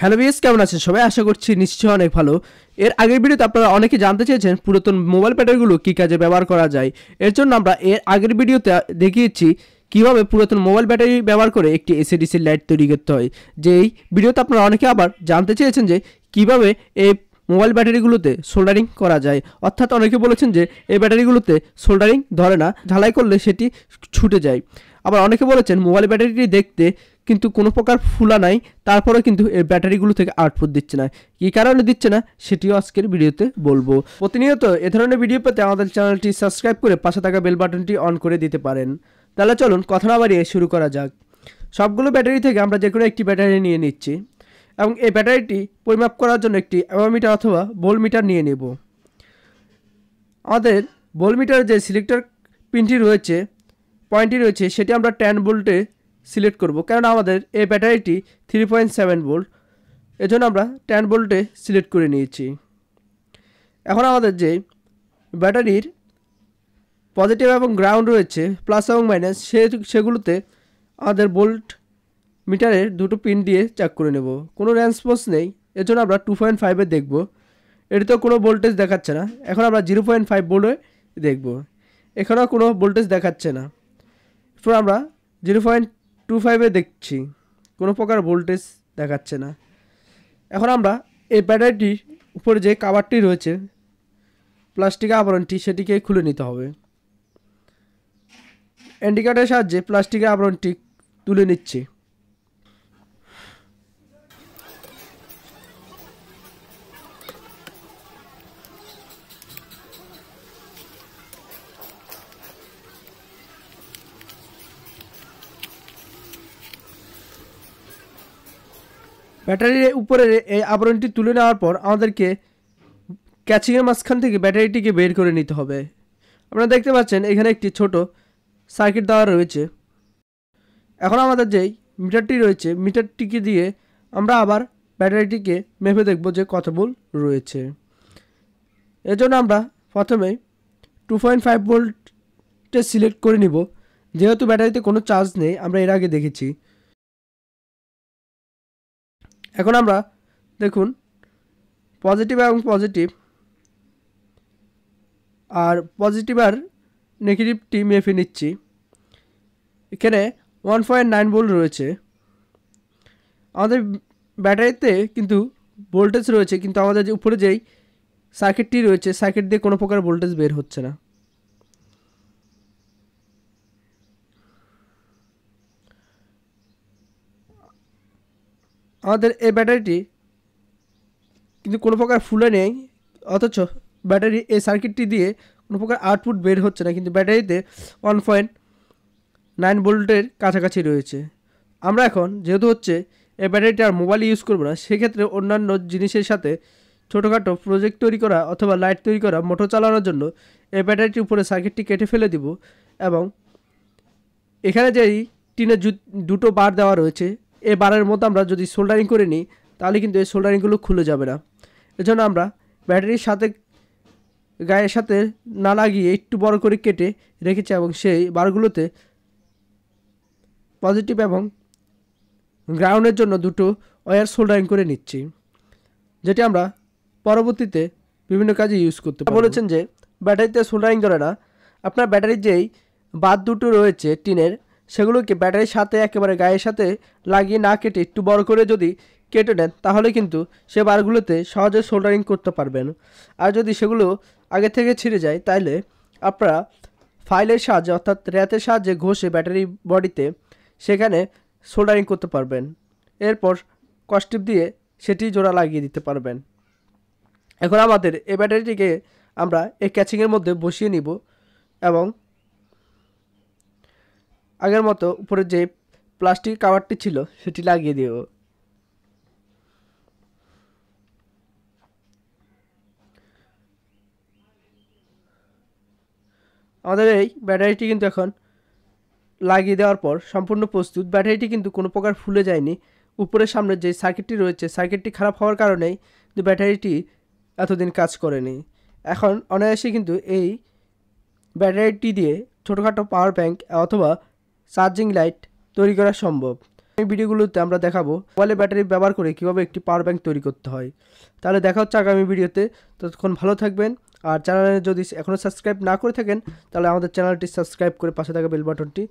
hello BS কেমন আছেন সবাই আশা করছি নিশ্চয়ই অনেক ভালো এর আগের ভিডিওতে আপনারা অনেকে জানতে চেয়েছেন পুরাতন মোবাইল ব্যাটারিগুলো কী কাজে ব্যবহার করা যায় এর জন্য আমরা এর আগের ভিডিওতে দেখিয়েছি কীভাবে পুরাতন মোবাইল ব্যাটারি ব্যবহার করে একটি এসিডিসি লাইট তৈরি করতে হয় যেই ভিডিওতে আপনারা অনেকে আবার জানতে চেয়েছেন যে কিভাবে এই মোবাইল ব্যাটারিগুলোতে সোল্ডারিং করা যায় অর্থাৎ অনেকে বলেছেন যে এই ব্যাটারিগুলোতে সোল্ডারিং ধরে না ঝালাই করলে সেটি ছুটে যায় আবার অনেকে বলেছেন মোবাইল ব্যাটারিটি দেখতে কিন্তু কোনো প্রকার ফুলা নাই তারপরে কিন্তু এর ব্যাটারিগুলো থেকে আউটপুট দিচ্ছে না কী কারণে দিচ্ছে না সেটিও আজকের ভিডিওতে বলবো প্রতিনিয়ত এ ধরনের ভিডিও পেতে আমাদের চ্যানেলটি সাবস্ক্রাইব করে পাশে থাকা বেল বাটনটি অন করে দিতে পারেন তাহলে চলুন কথা না বাড়িয়ে শুরু করা যাক সবগুলো ব্যাটারি থেকে আমরা যে কোনো একটি ব্যাটারি নিয়ে নিচ্ছি এবং এই ব্যাটারিটি পরিমাপ করার জন্য একটি অ্যামোমিটার অথবা বোল মিটার নিয়ে নেব আমাদের বোল মিটারের যে সিলেক্টর পিনটি রয়েছে পয়েন্টটি রয়েছে সেটি আমরা টেন বোল্টে সিলেক্ট করব কারণ আমাদের এই ব্যাটারিটি থ্রি পয়েন্ট সেভেন ভোল্ট এজন্য আমরা টেন ভোল্টে সিলেক্ট করে নিয়েছি এখন আমাদের যে ব্যাটারির পজিটিভ এবং গ্রাউন্ড রয়েছে প্লাস এবং মাইনাস সে সেগুলোতে আমাদের বোল্ট মিটারের দুটো পিন দিয়ে চেক করে নেব কোনো রেন্সপন্স নেই এর জন্য আমরা টু পয়েন্ট ফাইভে দেখব এটিতেও কোনো ভোল্টেজ দেখাচ্ছে না এখন আমরা জিরো পয়েন্ট ফাইভ ভোল্টে দেখব এখানেও কোনো ভোল্টেজ দেখাচ্ছে না এরপর আমরা জিরো পয়েন্ট টু ফাইভে দেখছি কোনো প্রকার ভোল্টেজ দেখাচ্ছে না এখন আমরা এই ব্যাটারিটির উপরে যে কাভারটি রয়েছে প্লাস্টিক আবরণটি সেটিকে খুলে নিতে হবে অ্যান্ডিকার্ডের সাহায্যে প্লাস্টিকের আবরণটি তুলে নিচ্ছে ব্যাটারির উপরের এই আবরণটি তুলে নেওয়ার পর আমাদেরকে ক্যাচিংয়ের মাঝখান থেকে ব্যাটারিটিকে বের করে নিতে হবে আপনারা দেখতে পাচ্ছেন এখানে একটি ছোট সার্কিট দেওয়া রয়েছে এখন আমাদের যেই মিটারটি রয়েছে মিটারটিকে দিয়ে আমরা আবার ব্যাটারিটিকে মেপে দেখব যে কত ভোল্ট রয়েছে এজন্য আমরা প্রথমে টু পয়েন্ট ফাইভ ভোল্টে সিলেক্ট করে নিব যেহেতু ব্যাটারিতে কোনো চার্জ নেই আমরা এর আগে দেখেছি এখন আমরা দেখুন পজিটিভ এবং পজিটিভ আর পজিটিভ আর নেগেটিভটি মেপে e নিচ্ছি এখানে ওয়ান পয়েন্ট নাইন বোল্ট রয়েছে আমাদের ব্যাটারিতে কিন্তু ভোল্টেজ রয়েছে কিন্তু আমাদের যে উপরে যেই সার্কিটটি রয়েছে সার্কিট দিয়ে কোনো প্রকার ভোল্টেজ বের হচ্ছে না আমাদের এই ব্যাটারিটি কিন্তু কোনো প্রকার ফুলে নেই অথচ ব্যাটারি এই সার্কিটটি দিয়ে কোনো প্রকার আউটপুট বের হচ্ছে না কিন্তু ব্যাটারিতে ওয়ান পয়েন্ট নাইন ভোল্টের কাছাকাছি রয়েছে আমরা এখন যেহেতু হচ্ছে এই ব্যাটারিটি আর মোবাইল ইউজ করবো না সেক্ষেত্রে অন্যান্য জিনিসের সাথে ছোটোখাটো প্রজেক্ট তৈরি করা অথবা লাইট তৈরি করা মোটর চালানোর জন্য এই ব্যাটারিটির উপরে সার্কিটটি কেটে ফেলে দিব এবং এখানে যেই টিনের দুটো বার দেওয়া রয়েছে এবারের মতো আমরা যদি সোল্ডারিং করে নিই তাহলে কিন্তু এই সোল্ডারিংগুলো খুলে যাবে না এজন্য আমরা ব্যাটারির সাথে গায়ের সাথে না লাগিয়ে একটু বড় করে কেটে রেখেছি এবং সেই বারগুলোতে পজিটিভ এবং গ্রাউন্ডের জন্য দুটো ওয়ার সোল্ডারিং করে নিচ্ছি যেটি আমরা পরবর্তীতে বিভিন্ন কাজে ইউজ করতে বলেছেন যে ব্যাটারিতে সোল্ডারিং ধরে না আপনার ব্যাটারির যেই বাদ দুটো রয়েছে টিনের সেগুলোকে ব্যাটারির সাথে একেবারে গায়ের সাথে লাগিয়ে না কেটে একটু বড় করে যদি কেটে নেন তাহলে কিন্তু সে বারগুলোতে সহজে সোল্ডারিং করতে পারবেন আর যদি সেগুলো আগে থেকে ছিঁড়ে যায় তাহলে আপনারা ফাইলের সাহায্যে অর্থাৎ র্যাতের সাহায্যে ঘষে ব্যাটারি বডিতে সেখানে সোল্ডারিং করতে পারবেন এরপর কস্টিপ দিয়ে সেটি জোড়া লাগিয়ে দিতে পারবেন এখন আমাদের এই ব্যাটারিটিকে আমরা এই ক্যাচিংয়ের মধ্যে বসিয়ে নিব এবং আগের মতো উপরে যে প্লাস্টিক কাভারটি ছিল সেটি লাগিয়ে দেব আমাদের এই ব্যাটারিটি কিন্তু এখন লাগিয়ে দেওয়ার পর সম্পূর্ণ প্রস্তুত ব্যাটারিটি কিন্তু কোনো প্রকার ফুলে যায়নি উপরের সামনে যে সার্কিটটি রয়েছে সার্কিটটি খারাপ হওয়ার কারণেই কিন্তু ব্যাটারিটি এতদিন কাজ করেনি এখন অনায়াসে কিন্তু এই ব্যাটারিটি দিয়ে ছোটোখাটো পাওয়ার ব্যাঙ্ক অথবা চার্জিং লাইট তৈরি করা সম্ভব এই ভিডিওগুলোতে আমরা দেখাবো মোবাইলে ব্যাটারি ব্যবহার করে কীভাবে একটি পাওয়ার ব্যাংক তৈরি করতে হয় তাহলে দেখা হচ্ছে আগামী ভিডিওতে ততক্ষণ ভালো থাকবেন আর চ্যানেলে যদি এখনও সাবস্ক্রাইব না করে থাকেন তাহলে আমাদের চ্যানেলটি সাবস্ক্রাইব করে পাশে থাকা বেল বাটনটি